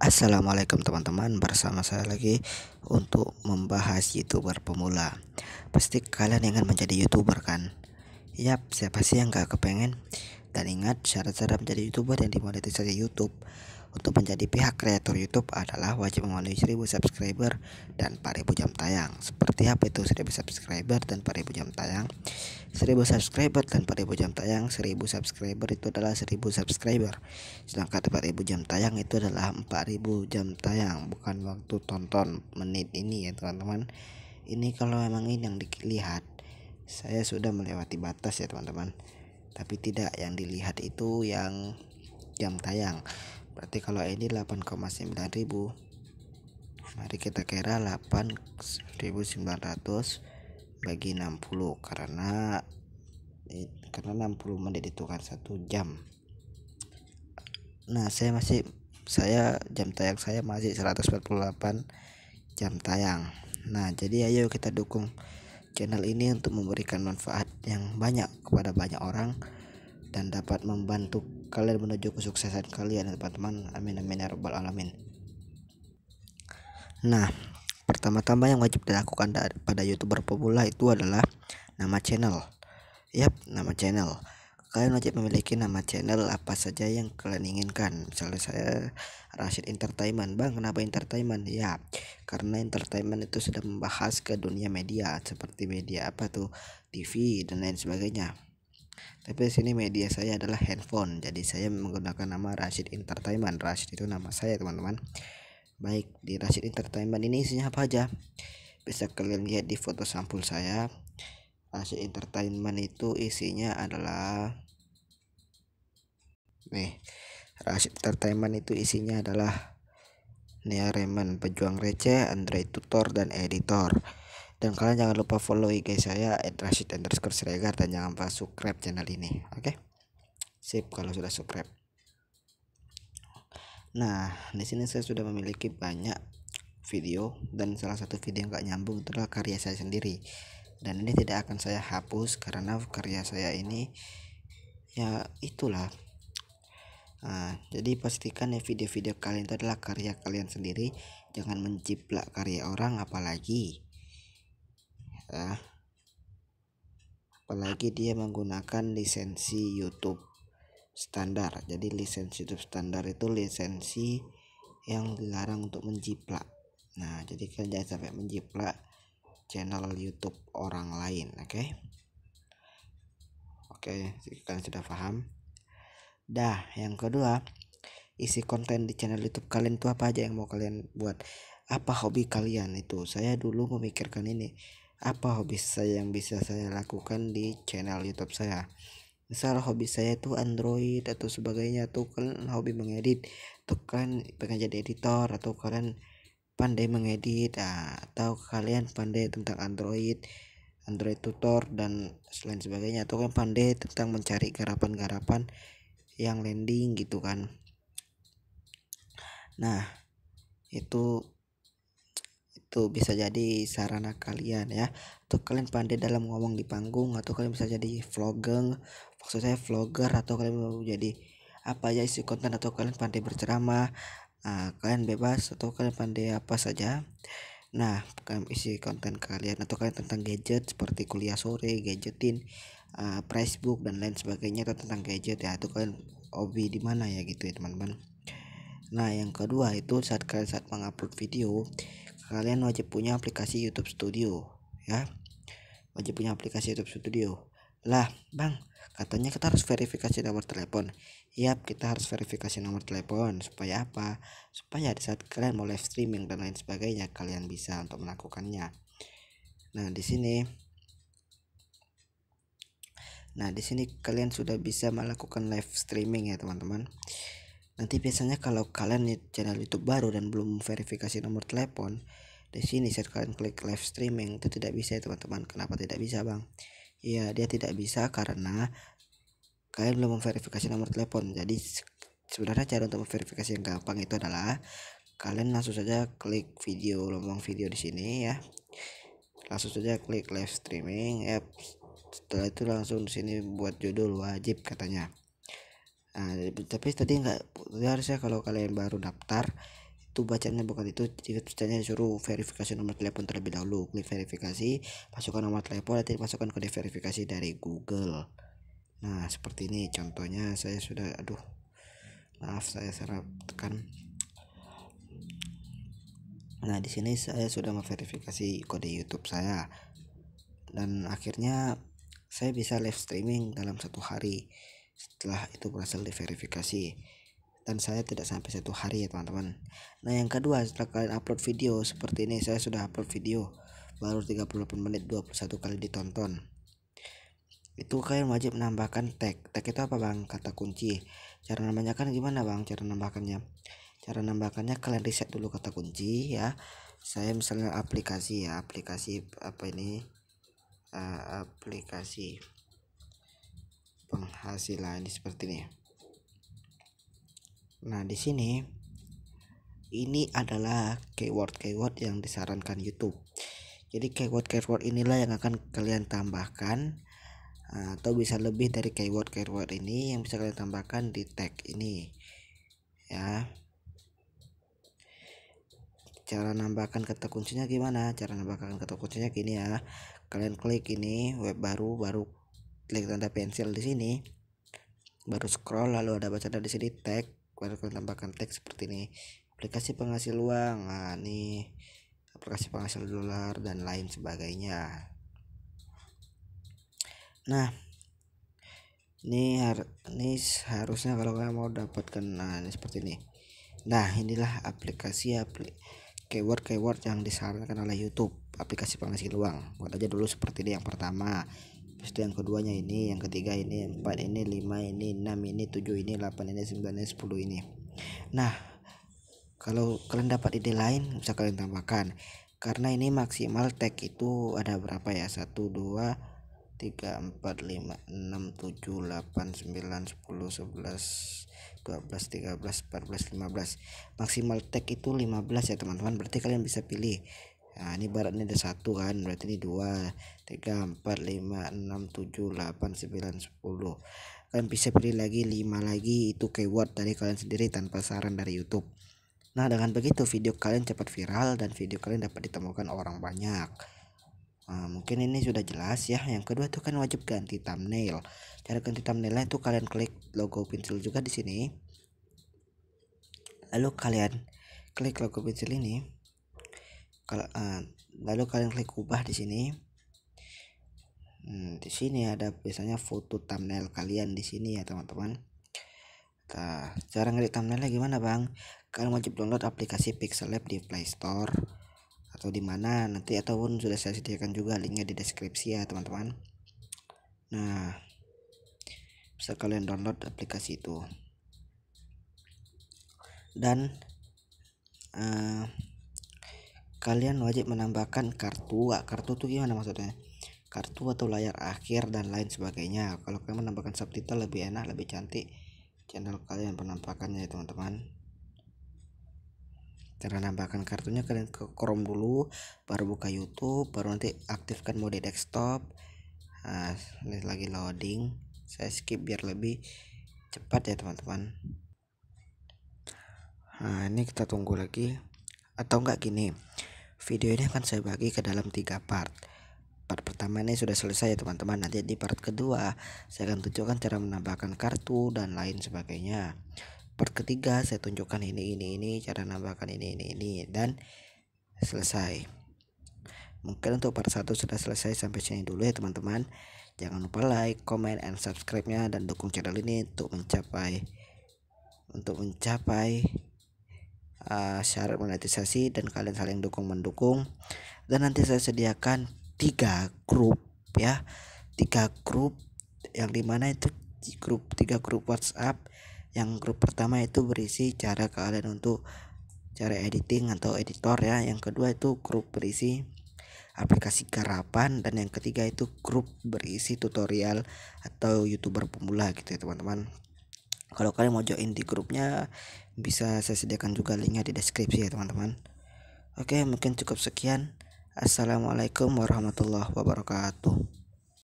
Assalamualaikum teman-teman bersama saya lagi untuk membahas youtuber pemula Pasti kalian ingin menjadi youtuber kan Yap siapa sih yang gak kepengen Dan ingat syarat-syarat menjadi youtuber yang dimonetisasi youtube untuk menjadi pihak kreator YouTube adalah wajib memenuhi 1000 subscriber dan 4000 jam tayang. Seperti apa itu 1000 subscriber dan 4000 jam tayang? 1000 subscriber dan 4000 jam tayang, 1000 subscriber itu adalah 1000 subscriber. Sedangkan 4000 jam tayang itu adalah 4000 jam tayang, bukan waktu tonton menit ini ya, teman-teman. Ini kalau memang ini yang dilihat, saya sudah melewati batas ya, teman-teman. Tapi tidak yang dilihat itu yang jam tayang berarti kalau ini 8,9 ribu mari kita kira 8.900 bagi 60 karena karena 60 menit itu kan satu jam nah saya masih saya jam tayang saya masih 148 jam tayang nah jadi ayo kita dukung channel ini untuk memberikan manfaat yang banyak kepada banyak orang dan dapat membantu kalian menuju kesuksesan kalian teman-teman amin amin ya robbal alamin nah pertama-tama yang wajib dilakukan pada youtuber pemula itu adalah nama channel yap nama channel kalian wajib memiliki nama channel apa saja yang kalian inginkan misalnya saya Rashid Entertainment bang kenapa Entertainment ya karena Entertainment itu sudah membahas ke dunia media seperti media apa tuh TV dan lain sebagainya tapi di sini media saya adalah handphone jadi saya menggunakan nama Rashid Entertainment Rashid itu nama saya teman-teman baik di Rashid Entertainment ini isinya apa aja bisa kalian lihat di foto sampul saya Rashid Entertainment itu isinya adalah nih Rashid Entertainment itu isinya adalah Nia Reman, pejuang receh, Andre Tutor, dan editor dan kalian jangan lupa follow IG saya @rashid underscore siregar dan jangan lupa subscribe channel ini oke okay? sip kalau sudah subscribe nah di sini saya sudah memiliki banyak video dan salah satu video yang gak nyambung itu adalah karya saya sendiri dan ini tidak akan saya hapus karena karya saya ini ya itulah nah, jadi pastikan ya video-video kalian itu adalah karya kalian sendiri jangan menciplak karya orang apalagi ya apalagi dia menggunakan lisensi YouTube standar jadi lisensi YouTube standar itu lisensi yang dilarang untuk menjiplak nah jadi kalian jangan sampai menjiplak channel YouTube orang lain oke okay? oke okay, kalian sudah paham dah yang kedua isi konten di channel YouTube kalian itu apa aja yang mau kalian buat apa hobi kalian itu saya dulu memikirkan ini apa hobi saya yang bisa saya lakukan di channel YouTube saya. Misal hobi saya itu Android atau sebagainya tuh kan hobi mengedit, tuh kalian pengen jadi editor atau kalian pandai mengedit ah, atau kalian pandai tentang Android, Android tutor dan selain sebagainya atau kan pandai tentang mencari garapan-garapan yang landing gitu kan. Nah, itu itu bisa jadi sarana kalian ya atau kalian pandai dalam ngomong di panggung atau kalian bisa jadi vlogger maksud saya vlogger atau kalian mau jadi apa aja isi konten atau kalian pandai berceramah nah, kalian bebas atau kalian pandai apa saja nah kalian isi konten kalian atau kalian tentang gadget seperti kuliah sore gadgetin uh, ah, book dan lain sebagainya atau tentang gadget ya atau kalian hobi di mana ya gitu ya teman-teman nah yang kedua itu saat kalian saat mengupload video kalian wajib punya aplikasi YouTube Studio ya wajib punya aplikasi YouTube Studio lah bang katanya kita harus verifikasi nomor telepon Yap, kita harus verifikasi nomor telepon supaya apa? Supaya di saat kalian mau live streaming dan lain sebagainya, kalian bisa untuk melakukannya. Nah, di sini Nah, di sini kalian sudah bisa melakukan live streaming ya, teman-teman. Nanti biasanya kalau kalian di channel YouTube baru dan belum verifikasi nomor telepon, di sini saat kalian klik live streaming itu tidak bisa ya teman-teman. Kenapa tidak bisa, Bang? Iya, dia tidak bisa karena kalian belum memverifikasi nomor telepon. Jadi sebenarnya cara untuk memverifikasi yang gampang itu adalah kalian langsung saja klik video lubang video di sini ya. Langsung saja klik live streaming ya. Setelah itu langsung di sini buat judul wajib katanya nah, tapi tadi nggak harusnya kalau kalian baru daftar itu bacanya bukan itu jika bacanya suruh verifikasi nomor telepon terlebih dahulu klik verifikasi masukkan nomor telepon nanti masukkan kode verifikasi dari Google nah seperti ini contohnya saya sudah aduh maaf saya serap tekan nah di sini saya sudah memverifikasi kode YouTube saya dan akhirnya saya bisa live streaming dalam satu hari setelah itu berhasil diverifikasi dan saya tidak sampai satu hari ya teman-teman nah yang kedua setelah kalian upload video seperti ini saya sudah upload video baru 38 menit 21 kali ditonton itu kalian wajib menambahkan tag tag itu apa bang kata kunci cara namanya kan gimana bang cara nambahkannya cara nambahkannya kalian riset dulu kata kunci ya saya misalnya aplikasi ya aplikasi apa ini uh, aplikasi penghasilan ini seperti ini. Nah, di sini ini adalah keyword-keyword yang disarankan YouTube. Jadi keyword-keyword inilah yang akan kalian tambahkan eh, atau bisa lebih dari keyword-keyword ini yang bisa kalian tambahkan di tag ini. Ya. Cara nambahkan kata kuncinya gimana? Cara nambahkan kata kuncinya gini ya. Kalian klik ini web baru baru klik tanda pensil di sini baru scroll lalu ada bacaan di sini tag baru tambahkan tag seperti ini aplikasi penghasil uang nah ini aplikasi penghasil dolar dan lain sebagainya nah ini har harusnya kalau kalian mau dapatkan nah ini seperti ini nah inilah aplikasi aplikasi keyword-keyword yang disarankan oleh YouTube aplikasi penghasil uang buat aja dulu seperti ini yang pertama Habis itu yang keduanya ini, yang ketiga ini, empat ini, lima ini, enam ini, tujuh ini, delapan ini, sembilan ini, sepuluh ini. Nah, kalau kalian dapat ide lain bisa kalian tambahkan. Karena ini maksimal tag itu ada berapa ya? satu dua tiga empat lima enam tujuh delapan sembilan sepuluh sebelas dua belas tiga belas empat belas lima belas Maksimal tag itu lima belas ya teman-teman. Berarti kalian bisa pilih Nah ini barat ini ada satu kan berarti ini dua tiga empat lima enam tujuh delapan sembilan sepuluh kalian bisa pilih lagi lima lagi itu keyword dari kalian sendiri tanpa saran dari YouTube. Nah, dengan begitu video kalian cepat viral dan video kalian dapat ditemukan orang banyak. Nah, mungkin ini sudah jelas ya. Yang kedua itu kan wajib ganti thumbnail. Cara ganti thumbnailnya itu kalian klik logo pensil juga di sini. Lalu kalian klik logo pensil ini lalu kalian klik ubah di sini hmm, di sini ada biasanya foto thumbnail kalian di sini ya teman-teman nah, cara ngedit thumbnailnya gimana bang kalian wajib download aplikasi Pixel Lab di Play Store atau di mana nanti ataupun sudah saya sediakan juga linknya di deskripsi ya teman-teman nah bisa kalian download aplikasi itu dan uh, kalian wajib menambahkan kartu kartu tuh gimana maksudnya kartu atau layar akhir dan lain sebagainya kalau kalian menambahkan subtitle lebih enak lebih cantik channel kalian penampakannya ya teman-teman cara nambahkan kartunya kalian ke Chrome dulu baru buka YouTube baru nanti aktifkan mode desktop nah, lagi loading saya skip biar lebih cepat ya teman-teman nah ini kita tunggu lagi atau enggak gini Video ini akan saya bagi ke dalam tiga part. Part pertama ini sudah selesai ya teman-teman. Nanti di part kedua saya akan tunjukkan cara menambahkan kartu dan lain sebagainya. Part ketiga saya tunjukkan ini ini ini cara menambahkan ini ini ini dan selesai. Mungkin untuk part satu sudah selesai sampai sini dulu ya teman-teman. Jangan lupa like, comment, and subscribe-nya dan dukung channel ini untuk mencapai untuk mencapai uh, syarat monetisasi dan kalian saling dukung mendukung dan nanti saya sediakan tiga grup ya tiga grup yang dimana itu grup tiga grup WhatsApp yang grup pertama itu berisi cara kalian untuk cara editing atau editor ya yang kedua itu grup berisi aplikasi garapan dan yang ketiga itu grup berisi tutorial atau youtuber pemula gitu ya teman-teman kalau kalian mau join di grupnya bisa saya sediakan juga linknya di deskripsi ya teman-teman oke mungkin cukup sekian assalamualaikum warahmatullahi wabarakatuh